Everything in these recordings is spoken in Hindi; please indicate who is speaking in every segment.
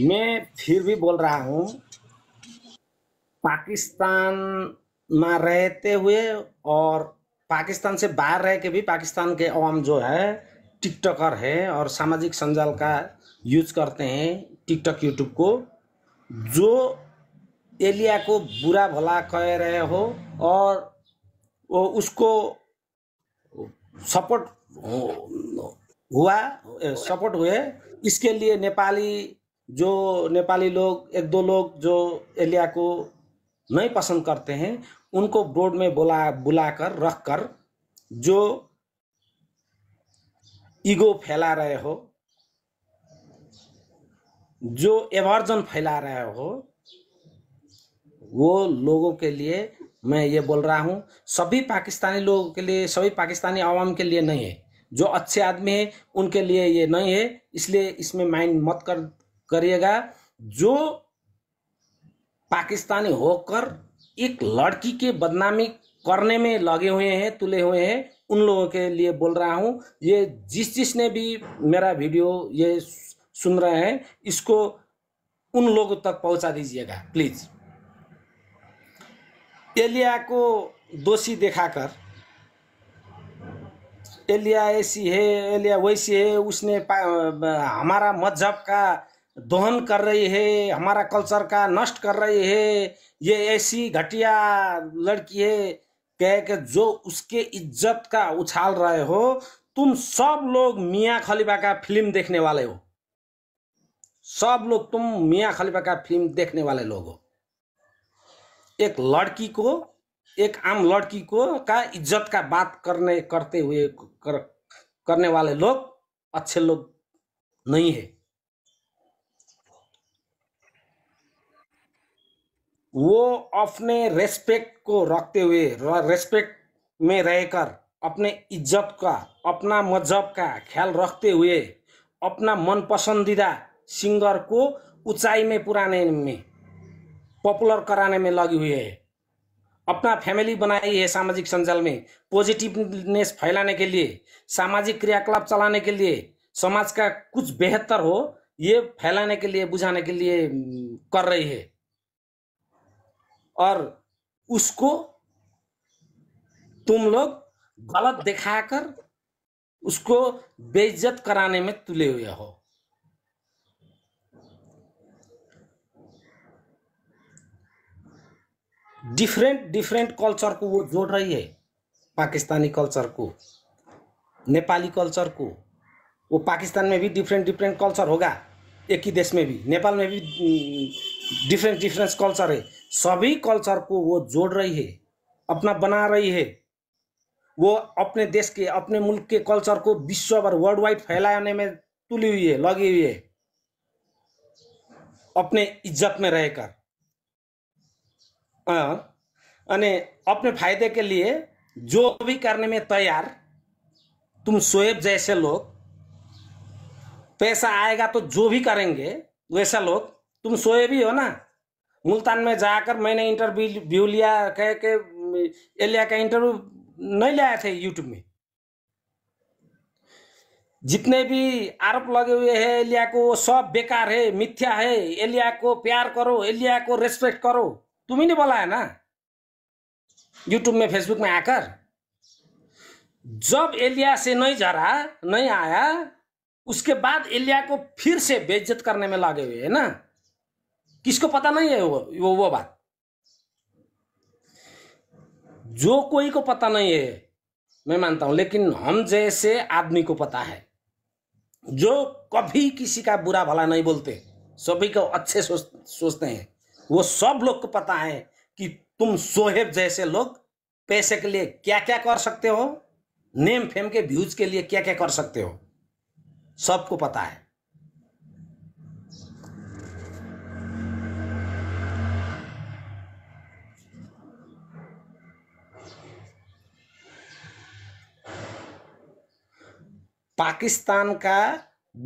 Speaker 1: मैं फिर भी बोल रहा हूँ पाकिस्तान में रहते हुए और पाकिस्तान से बाहर रह के भी पाकिस्तान के अवाम जो है टिकटॉकर है और सामाजिक संजाल का यूज करते हैं टिकटॉक यूट्यूब को जो एलिया को बुरा भला कह रहे हो और वो उसको सपोर्ट हुआ सपोर्ट हुए इसके लिए नेपाली जो नेपाली लोग एक दो लोग जो एलिया को नहीं पसंद करते हैं उनको बोर्ड में बुला बुलाकर रख कर जो ईगो फैला रहे हो जो एवर्जन फैला रहे हो वो लोगों के लिए मैं ये बोल रहा हूँ सभी पाकिस्तानी लोगों के लिए सभी पाकिस्तानी आवाम के लिए नहीं है जो अच्छे आदमी है उनके लिए ये नहीं है इसलिए इसमें माइंड मत कर करिएगा जो पाकिस्तानी होकर एक लड़की के बदनामी करने में लगे हुए हैं तुले हुए हैं उन लोगों के लिए बोल रहा हूँ ये जिस जिस ने भी मेरा वीडियो ये सुन रहे हैं इसको उन लोगों तक पहुँचा दीजिएगा प्लीज़ एलिया को दोषी दिखाकर एलिया ऐसी है एलिया वैसी है उसने हमारा मजहब का दोहन कर रही है हमारा कल्चर का नष्ट कर रही है ये ऐसी घटिया लड़की है कह के जो उसके इज्जत का उछाल रहे हो तुम सब लोग मियाँ खलीफा का फिल्म देखने वाले हो सब लोग तुम मियाँ खलीफा का फिल्म देखने वाले लोग हो एक लड़की को एक आम लड़की को का इज्जत का बात करने करते हुए कर, करने वाले लोग अच्छे लोग नहीं है वो अपने रेस्पेक्ट को रखते हुए रेस्पेक्ट में रहकर अपने इज्जत का अपना मजहब का ख्याल रखते हुए अपना मन पसंदीदा सिंगर को ऊंचाई में पुराने में पॉपुलर कराने में लगी हुई है अपना फैमिली बनाई है सामाजिक संजाल में पॉजिटिवनेस फैलाने के लिए सामाजिक क्रियाकलाप चलाने के लिए समाज का कुछ बेहतर हो ये फैलाने के लिए बुझाने के लिए कर रही है और उसको तुम लोग गलत दिखाकर उसको बेइज्जत कराने में तुले हुए हो डिफरेंट डिफरेंट कल्चर को वो जोड़ रही है पाकिस्तानी कल्चर को नेपाली कल्चर को वो पाकिस्तान में भी डिफरेंट डिफरेंट कल्चर होगा एक ही देश में भी नेपाल में भी डिफरेंस डिफरेंस कल्चर है सभी कल्चर को वो जोड़ रही है अपना बना रही है वो अपने देश के अपने मुल्क के कल्चर को विश्व भर वर्ल्ड वाइड फैलाने में तुली हुई है लगी हुई है अपने इज्जत में रहकर हाँ, अने अपने फायदे के लिए जो भी करने में तैयार तुम सोएब जैसे लोग पैसा आएगा तो जो भी करेंगे वैसा लोग तुम सोए भी हो ना मुल्तान में जाकर मैंने इंटरव्यू लिया कह के एलिया का इंटरव्यू नहीं लाया थे यूट्यूब में जितने भी आरोप लगे हुए हैं एलिया को वो सब बेकार है मिथ्या है एलिया को प्यार करो एलिया को रेस्पेक्ट करो तुम ही नहीं बोला है ना यूट्यूब में फेसबुक में आकर जब एलिया से नहीं जा रहा नहीं आया उसके बाद एलिया को फिर से बेइज्जत करने में लगे हुए है ना किसको पता नहीं है वो वो, वो बात जो कोई को पता नहीं है मैं मानता हूं लेकिन हम जैसे आदमी को पता है जो कभी किसी का बुरा भला नहीं बोलते सभी को अच्छे सोच, सोचते हैं वो सब लोग को पता है कि तुम सोहेब जैसे लोग पैसे के लिए क्या क्या कर सकते हो नेम फेम के व्यूज के लिए क्या क्या कर सकते हो सबको पता है पाकिस्तान का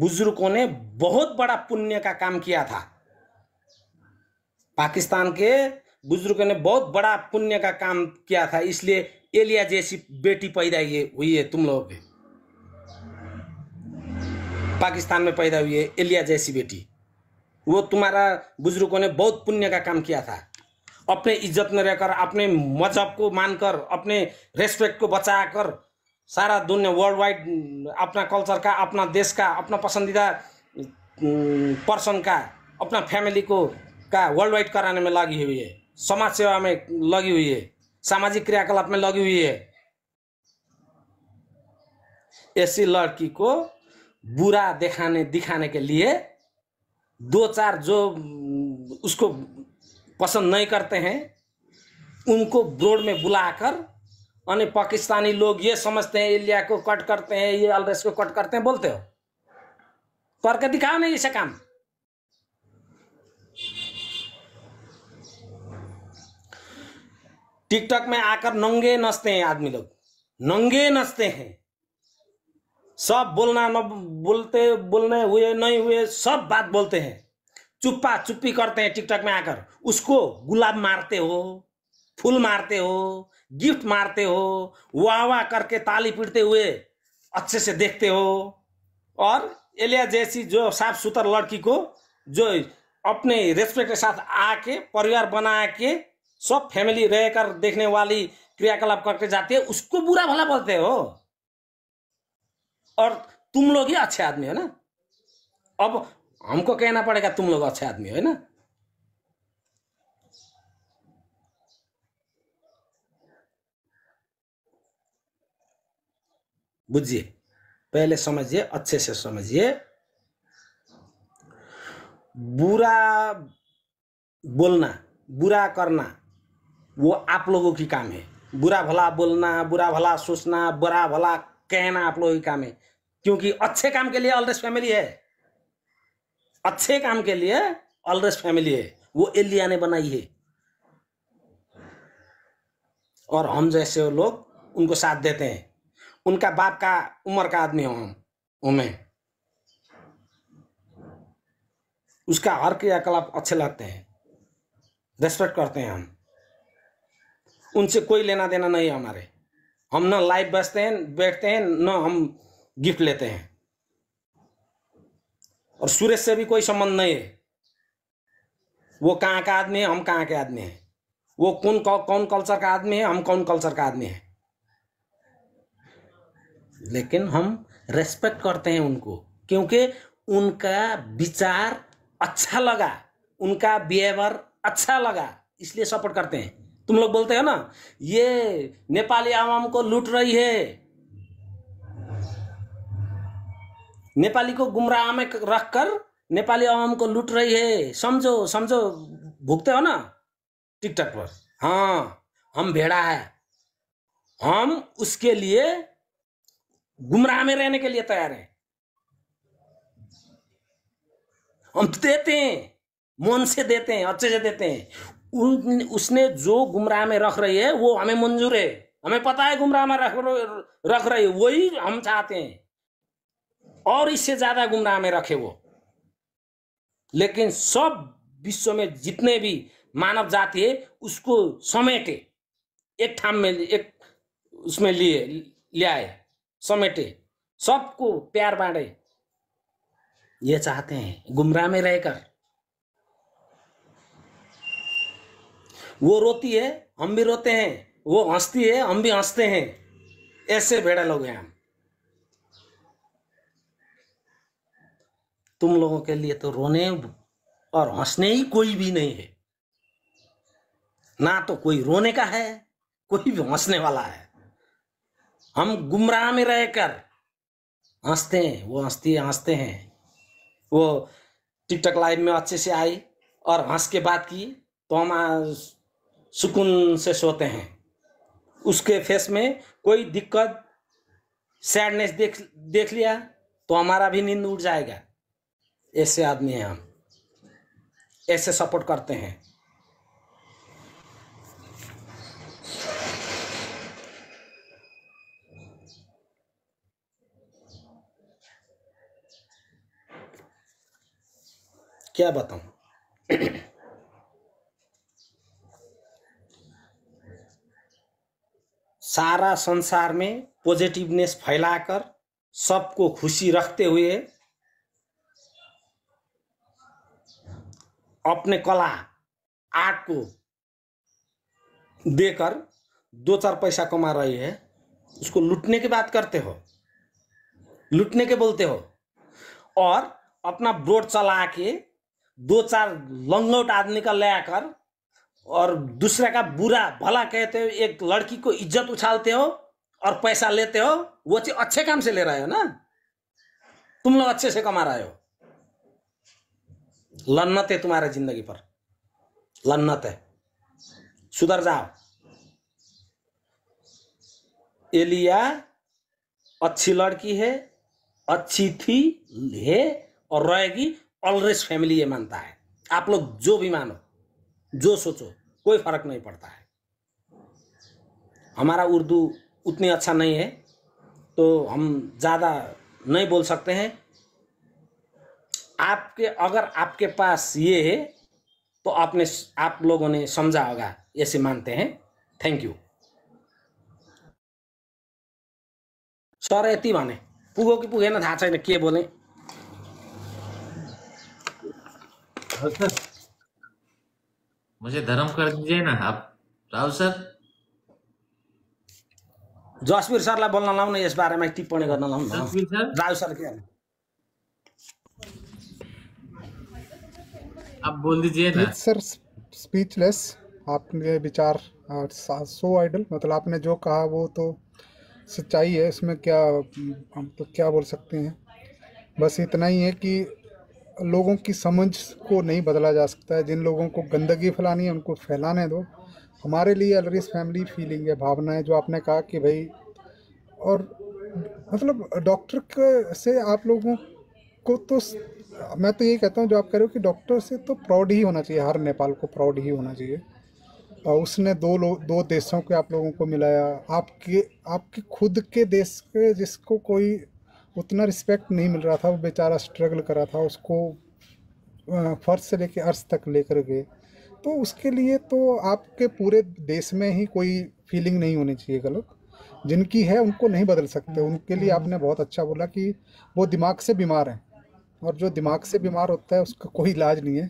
Speaker 1: बुजुर्गों ने बहुत बड़ा पुण्य का काम किया था पाकिस्तान के बुजुर्गों ने बहुत बड़ा पुण्य का काम किया था इसलिए एलिया जैसी बेटी पैदा हुई है तुम लोगों के पाकिस्तान में पैदा हुई है एलिया जैसी बेटी वो तुम्हारा बुजुर्गों ने बहुत पुण्य का काम किया था अपने इज्जत में रहकर अपने मजहब को मानकर अपने रेस्पेक्ट को बचाकर सारा दुनियाँ वर्ल्ड वाइड अपना कल्चर का अपना देश का अपना पसंदीदा पर्सन का अपना फैमिली को का वर्ल्ड वाइड कराने में लगी हुई है समाज सेवा में लगी हुई है सामाजिक क्रियाकलाप में लगी हुई है ऐसी लड़की को बुरा दिखाने दिखाने के लिए दो चार जो उसको पसंद नहीं करते हैं उनको बोर्ड में बुलाकर અને પાકિસ્તાની લોગ એ સમજે હે ઇલિયા કો કટ કરતે હે ય અલરેસ કો કટ કરતે હે બોલતે હો કરકે દિખાવ ને એસા કામ ટિકટોક મે આકર નંગે નસતે હે આદમી લોગ નંગે નસતે હે સબ બોલના ન બોલતે બોલને હુએ નહી હુએ સબ બાત બોલતે હે ચૂપા ચૂપી કરતે હે ટિકટોક મે આકર ઉસકો ગુલામ મારતે હો ફૂલ મારતે હો गिफ्ट मारते हो वाह वाह करके ताली पीटते हुए अच्छे से देखते हो और एलिया जैसी जो साफ सुथर लड़की को जो अपने रेस्पेक्ट के साथ आके परिवार बना के सब फैमिली रहकर देखने वाली क्रियाकलाप करके जाती है उसको बुरा भला बोलते हो और तुम लोग ही अच्छे आदमी हो ना अब हमको कहना पड़ेगा तुम लोग अच्छे आदमी हो ना बुझिए पहले समझिए अच्छे से समझिए बुरा बोलना बुरा करना वो आप लोगों की काम है बुरा भला बोलना बुरा भला सोचना बुरा भला कहना आप लोगों की काम है क्योंकि अच्छे काम के लिए ऑलरेस फैमिली है अच्छे काम के लिए ऑलरेस फैमिली है वो एलिया ने बनाई है और हम जैसे लोग उनको साथ देते हैं उनका बाप का उम्र का आदमी हूँ हम हूँ उसका हर क्रियाकलाप अच्छे लगते हैं रेस्पेक्ट करते हैं हम उनसे कोई लेना देना नहीं है हमारे हम न लाइव बसते हैं बैठते हैं न हम गिफ्ट लेते हैं और सुरेश से भी कोई संबंध नहीं है वो कहाँ का आदमी है हम कहाँ के आदमी हैं वो कौन कौन कल्चर का आदमी है हम कौन कल्चर का आदमी हैं लेकिन हम रेस्पेक्ट करते हैं उनको क्योंकि उनका विचार अच्छा लगा उनका बिहेवियर अच्छा लगा इसलिए सपोर्ट करते हैं तुम लोग बोलते हो ना ये नेपाली आवाम को लूट रही है नेपाली को गुमराह में रख कर नेपाली आवाम को लूट रही है समझो समझो भुगते हो ना टिकटक पर हाँ हम भेड़ा है हम उसके लिए गुमराह में रहने के लिए तैयार है हम तो देते हैं मन से देते हैं अच्छे से देते हैं उन उसने जो गुमराह में रख रही है वो हमें मंजूर है हमें पता है गुमराह में रख रख रही है वही हम चाहते हैं और इससे ज्यादा गुमराह में रखे वो लेकिन सब विश्व में जितने भी मानव जाति है उसको समेटे एक ठाम में एक उसमें लिए ले आए समेटे सबको प्यार बांटे ये चाहते हैं गुमराह में रहकर वो रोती है हम भी रोते हैं वो हंसती है हम भी हंसते हैं ऐसे भेड़ा लोग हैं हम तुम लोगों के लिए तो रोने और हंसने ही कोई भी नहीं है ना तो कोई रोने का है कोई भी हंसने वाला है हम गुमराह में रहकर हंसते हैं वो हंसती हंसते हैं वो टिकटक लाइव में अच्छे से आई और हंस के बात की तो हम सुकून से सोते हैं उसके फेस में कोई दिक्कत सैडनेस देख देख लिया तो हमारा भी नींद उठ जाएगा ऐसे आदमी हैं हम ऐसे सपोर्ट करते हैं क्या बताऊं सारा संसार में पॉजिटिवनेस फैलाकर सबको खुशी रखते हुए अपने कला आर्ट को देकर दो चार पैसा कमा रही है उसको लूटने की बात करते हो लूटने के बोलते हो और अपना ब्रोड चला के दो चार लंगोट आदमी का ले आकर और दूसरे का बुरा भला कहते हो एक लड़की को इज्जत उछालते हो और पैसा लेते हो वो चीज अच्छे काम से ले रहे हो ना तुम लोग अच्छे से कमा रहे हो लन्नत है तुम्हारे जिंदगी पर लन्नत है सुधर जाओ एलिया अच्छी लड़की है अच्छी थी है और रहेगी ऑलरेज फैमिली ये मानता है आप लोग जो भी मानो जो सोचो कोई फर्क नहीं पड़ता है हमारा उर्दू उतनी अच्छा नहीं है तो हम ज़्यादा नहीं बोल सकते हैं आपके अगर आपके पास ये है तो आपने आप लोगों ने समझा होगा ऐसे मानते हैं थैंक यू सर ये माने पुगो कि पुगे ना था के सर मुझे धर्म कर दीजिए ना आप राव सर जसवीर सर बोलना लाऊ न इस बारे में टिप्पणी करना लाऊ राव सर के आप बोल दीजिए ना
Speaker 2: सर स्पीचलेस आपने विचार सो आइडल मतलब आपने जो कहा वो तो सच्चाई है इसमें क्या हम तो क्या बोल सकते हैं बस इतना ही है कि लोगों की समझ को नहीं बदला जा सकता है जिन लोगों को गंदगी फैलानी है उनको फैलाने दो हमारे लिए अलरिस फैमिली फीलिंग है भावना है जो आपने कहा कि भाई और मतलब डॉक्टर से आप लोगों को तो मैं तो ये कहता हूँ जो आप कह रहे हो कि डॉक्टर से तो प्राउड ही होना चाहिए हर नेपाल को प्राउड ही होना चाहिए और उसने दो लोग दो देशों के आप लोगों को मिलाया आपके आपके खुद के देश के जिसको कोई उतना रिस्पेक्ट नहीं मिल रहा था वो बेचारा स्ट्रगल कर रहा था उसको फर्श से लेके अर्श तक लेकर गए तो उसके लिए तो आपके पूरे देश में ही कोई फीलिंग नहीं होनी चाहिए गलत जिनकी है उनको नहीं बदल सकते उनके लिए आपने बहुत अच्छा बोला कि वो दिमाग से बीमार हैं और जो दिमाग से बीमार होता है उसका कोई इलाज नहीं है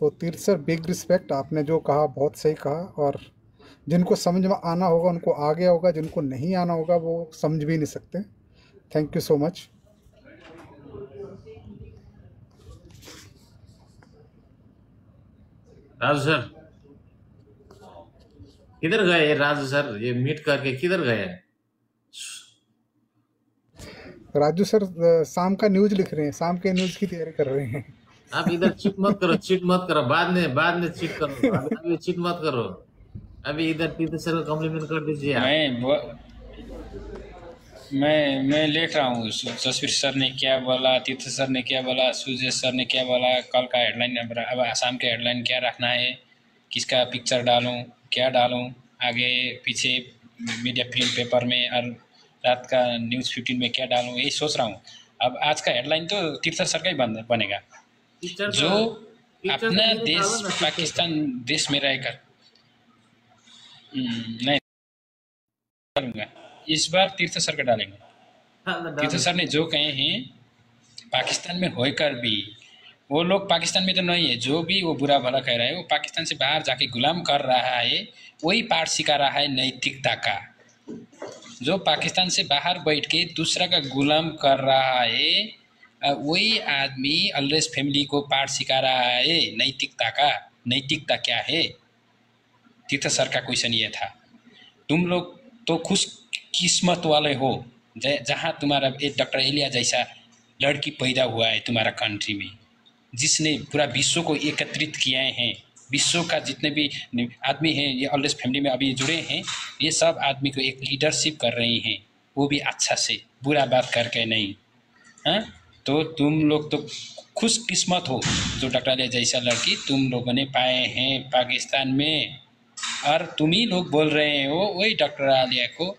Speaker 2: तो तीर्थ सर बिग रिस्पेक्ट आपने जो कहा बहुत सही कहा और जिनको समझ में आना होगा उनको आ गया होगा जिनको नहीं आना होगा वो समझ भी नहीं सकते thank you so much
Speaker 3: Raju sir किधर गए राजू सर ये मीट करके किधर गए
Speaker 2: राजू सर शाम का न्यूज लिख रहे हैं शाम के न्यूज की तैयारी कर रहे हैं
Speaker 3: आप इधर चिट मत करो चिट मत करो बाद में बाद में चिट करो अभी चिट मत करो अभी इधर टीचर सर कॉम्प्लीमेंट कर दीजिए मैं मैं मैं लिख रहा हूँ जसवीर सर ने क्या बोला तीर्थ सर ने क्या बोला सूर्य सर ने क्या बोला कल का हेडलाइन अब आसाम का हेडलाइन क्या रखना है किसका पिक्चर डालूँ क्या डालूँ आगे पीछे मीडिया फिल्म पेपर में और रात का न्यूज़ फिफ्टीन में क्या डालूँ यही सोच रहा हूँ अब आज का हेडलाइन तो तीर्थ सर का ही बन, बनेगा जो अपना देश पाकिस्तान देश में रहकर हम्म, नहीं करूँगा इस बार तीर्थ सर का डालेंगे हाँ, तीर्थ सर ने जो कहे हैं पाकिस्तान में होकर भी वो लोग पाकिस्तान में तो नहीं है जो भी वो बुरा भला कह रहा है वो पाकिस्तान से बाहर जाके गुलाम कर रहा है वही पाठ सिखा रहा है नैतिकता का जो पाकिस्तान से बाहर बैठ के दूसरा का गुलाम कर रहा है वही आदमी अलरेज फैमिली को पाठ सिखा रहा है नैतिकता का नैतिकता क्या है तीर्थ सर का क्वेश्चन ये था तुम लोग तो खुश किस्मत वाले हो जहाँ तुम्हारा एक डॉक्टर एलिया जैसा लड़की पैदा हुआ है तुम्हारा कंट्री में जिसने पूरा विश्व को एकत्रित किए हैं विश्व का जितने भी आदमी हैं ये ऑलरेज फैमिली में अभी जुड़े हैं ये सब आदमी को एक लीडरशिप कर रही हैं वो भी अच्छा से बुरा बात करके नहीं हाँ तो तुम लोग तो खुशकिस्मत हो जो डॉक्टर जैसा लड़की तुम लोगों ने पाए हैं पाकिस्तान में और तुम ही लोग बोल रहे हो वही डॉक्टर आलिया को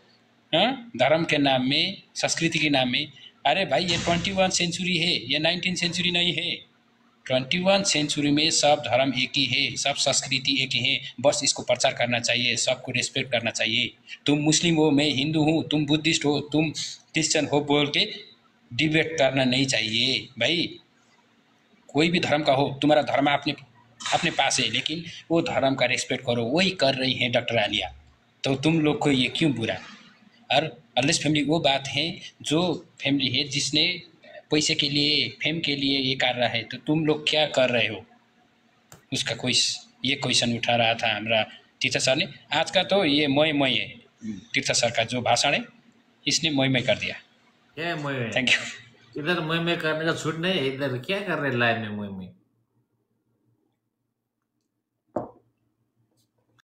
Speaker 3: हाँ? धर्म के नाम में संस्कृति के नाम में अरे भाई ये ट्वेंटी वन सेंचुरी है ये नाइनटीन सेंचुरी नहीं है ट्वेंटी वन सेंचुरी में सब धर्म एक ही है सब संस्कृति एक ही है बस इसको प्रचार करना चाहिए सबको रेस्पेक्ट करना चाहिए तुम मुस्लिम हो मैं हिंदू हूँ तुम बुद्धिस्ट हो तुम क्रिश्चन हो बोल के डिबेट करना नहीं चाहिए भाई कोई भी धर्म का हो तुम्हारा धर्म अपने अपने पास है लेकिन वो धर्म का रेस्पेक्ट करो वही कर रही हैं डॉक्टर आलिया तो तुम लोग को ये क्यों बुरा हर अरलेस फैमिली वो बात है जो फैमिली है जिसने पैसे के लिए फेम के लिए ये कर रहा है तो तुम लोग क्या कर रहे हो उसका कोई ये क्वेश्चन उठा रहा था हमारा तीर्थ सर ने आज का तो ये मोय मोय है हम्म। तीर्थ सर का जो भाषण है इसने मोय मोय कर दिया थैंक यू इधर मोय मोय करने का छूट नहीं इधर क्या कर रहे लाइन में मोय मोय